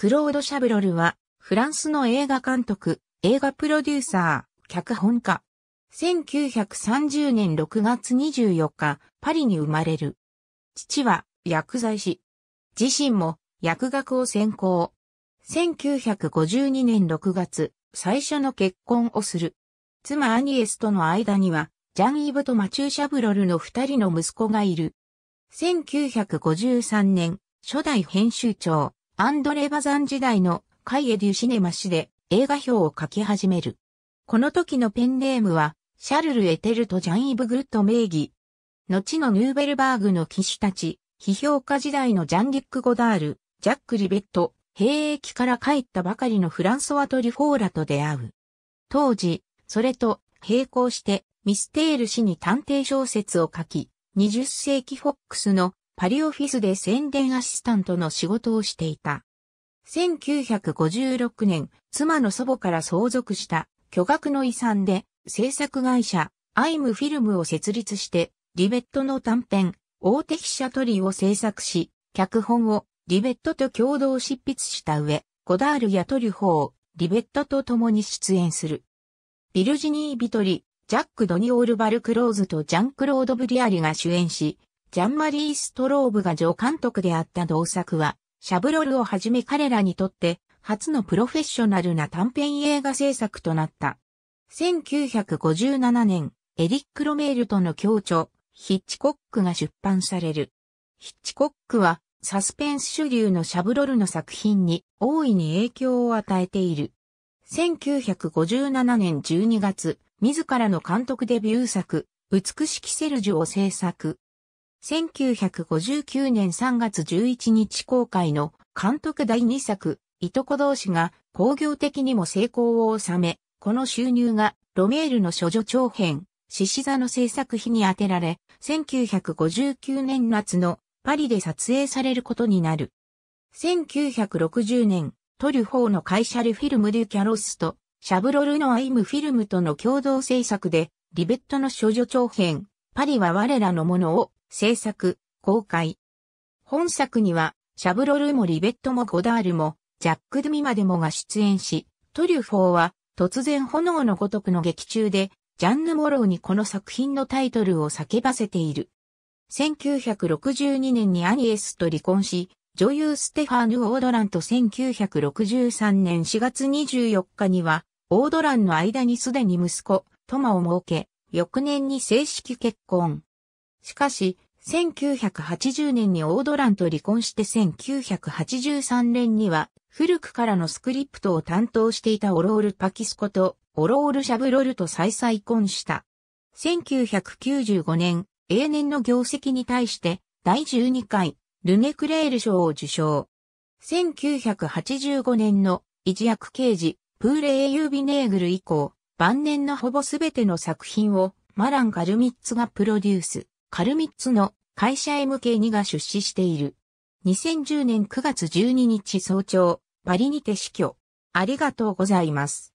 クロード・シャブロルは、フランスの映画監督、映画プロデューサー、脚本家。1930年6月24日、パリに生まれる。父は薬剤師。自身も薬学を専攻。1952年6月、最初の結婚をする。妻アニエスとの間には、ジャン・イブとマチュー・シャブロルの二人の息子がいる。1953年、初代編集長、アンドレ・バザン時代のカイエ・デュ・シネマ氏で映画表を書き始める。この時のペンネームは、シャルル・エテルとジャン・イブ・グッド名義。後のヌーベルバーグの騎手たち、批評家時代のジャン・リック・ゴダール、ジャック・リベット、兵役から帰ったばかりのフランソワ・トリフォーラと出会う。当時、それと並行してミステール氏に探偵小説を書き、20世紀フォックスのパリオフィスで宣伝アシスタントの仕事をしていた。1956年、妻の祖母から相続した巨額の遺産で制作会社アイムフィルムを設立してリベットの短編大手筆者トリを制作し、脚本をリベットと共同執筆した上、ゴダールやトリュフをリベットと共に出演する。ビルジニー・ビトリ、ジャック・ドニオール・バルクローズとジャン・クロード・ブリアリが主演し、ジャンマリー・ストローブが助監督であった同作は、シャブロルをはじめ彼らにとって初のプロフェッショナルな短編映画制作となった。1957年、エリック・ロメールとの協調、ヒッチコックが出版される。ヒッチコックはサスペンス主流のシャブロルの作品に大いに影響を与えている。1957年12月、自らの監督デビュー作、美しきセルジュを制作。1959年3月11日公開の監督第2作、いとこ同士が工業的にも成功を収め、この収入がロメールの処女長編、獅子座の制作費に充てられ、1959年夏のパリで撮影されることになる。1960年、トリュフォーの会社ルフィルム・デュ・キャロスと、シャブロルのアイム・フィルムとの共同制作で、リベットの諸女長編、パリは我らのものを制作、公開。本作には、シャブロルもリベットもゴダールも、ジャック・ドゥミまでもが出演し、トリュフォーは突然炎のごとくの劇中で、ジャンヌ・モローにこの作品のタイトルを叫ばせている。1962年にアニエスと離婚し、女優ステファーヌ・オードランと1963年4月24日には、オードランの間にすでに息子、トマを設け、翌年に正式結婚。しかし、1980年にオードランと離婚して1983年には古くからのスクリプトを担当していたオロール・パキスコとオロール・シャブロルと再再婚した。1995年、永年の業績に対して第12回ルネクレール賞を受賞。1985年の一役刑事プーレーユービネーグル以降、晩年のほぼすべての作品をマラン・ガルミッツがプロデュース。カルミッツの会社 MK2 が出資している。2010年9月12日早朝、パリにて死去。ありがとうございます。